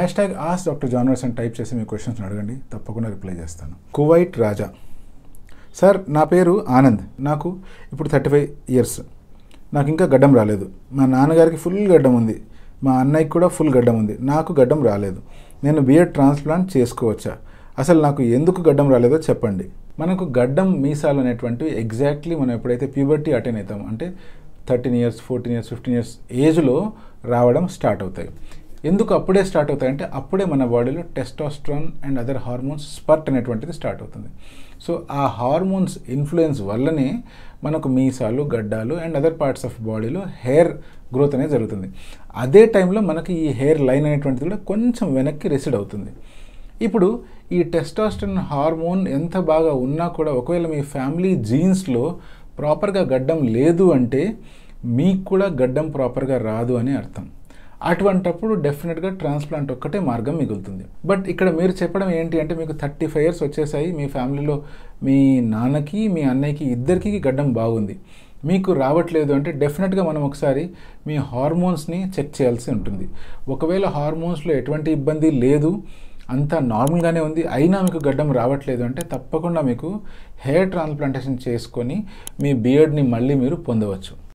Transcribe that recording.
hash hashtag ask doctor జాన్వర్స్ అని type చేసి మీ క్వశ్చన్స్ అడగండి తప్పకుండా రిప్లై చేస్తాను కువైట్ రాజా సార్ నా పేరు ఆనంద్ నాకు ఇప్పుడు థర్టీ ఫైవ్ ఇయర్స్ నాకు ఇంకా గడ్డం రాలేదు మా నాన్నగారికి ఫుల్ గడ్డం ఉంది మా అన్నయ్యకి కూడా ఫుల్ గడ్డం ఉంది నాకు గడ్డం రాలేదు నేను బిఎడ్ ట్రాన్స్ప్లాంట్ చేసుకోవచ్చా అసలు నాకు ఎందుకు గడ్డం రాలేదో చెప్పండి మనకు గడ్డం మీసాలు అనేటువంటివి ఎగ్జాక్ట్లీ మనం ఎప్పుడైతే ప్యూబర్టీ అటైన్ అవుతాం అంటే thirteen years fourteen years fifteen years ఏజ్లో రావడం స్టార్ట్ అవుతాయి ఎందుకు అప్పుడే స్టార్ట్ అవుతాయంటే అప్పుడే మన బాడీలో testosterone and other hormones spurt అనేటువంటిది స్టార్ట్ అవుతుంది సో ఆ హార్మోన్స్ ఇన్ఫ్లుయెన్స్ వల్లనే మనకు మీసాలు గడ్డాలు అండ్ అదర్ పార్ట్స్ ఆఫ్ బాడీలో హెయిర్ గ్రోత్ అనేది జరుగుతుంది అదే టైంలో మనకి ఈ హెయిర్ లైన్ అనేటువంటిది కూడా కొంచెం వెనక్కి రెసిడ్ అవుతుంది ఇప్పుడు ఈ టెస్టాస్టన్ హార్మోన్ ఎంత బాగా ఉన్నా కూడా ఒకవేళ మీ ఫ్యామిలీ జీన్స్లో ప్రాపర్గా గడ్డం లేదు అంటే మీకు కూడా గడ్డం ప్రాపర్గా రాదు అని అర్థం అటువంటప్పుడు డెఫినెట్గా ట్రాన్స్ప్లాంట్ ఒక్కటే మార్గం మిగులుతుంది బట్ ఇక్కడ మీరు చెప్పడం ఏంటి అంటే మీకు థర్టీ ఫైవ్ ఇయర్స్ వచ్చేసాయి మీ ఫ్యామిలీలో మీ నాన్నకి మీ అన్నయ్యకి ఇద్దరికి గడ్డం బాగుంది మీకు రావట్లేదు అంటే డెఫినెట్గా మనం ఒకసారి మీ హార్మోన్స్ని చెక్ చేయాల్సి ఉంటుంది ఒకవేళ హార్మోన్స్లో ఎటువంటి ఇబ్బంది లేదు అంతా నార్మల్గానే ఉంది అయినా మీకు గడ్డం రావట్లేదు అంటే తప్పకుండా మీకు హెయిర్ ట్రాన్స్ప్లాంటేషన్ చేసుకొని మీ బియర్డ్ని మళ్ళీ మీరు పొందవచ్చు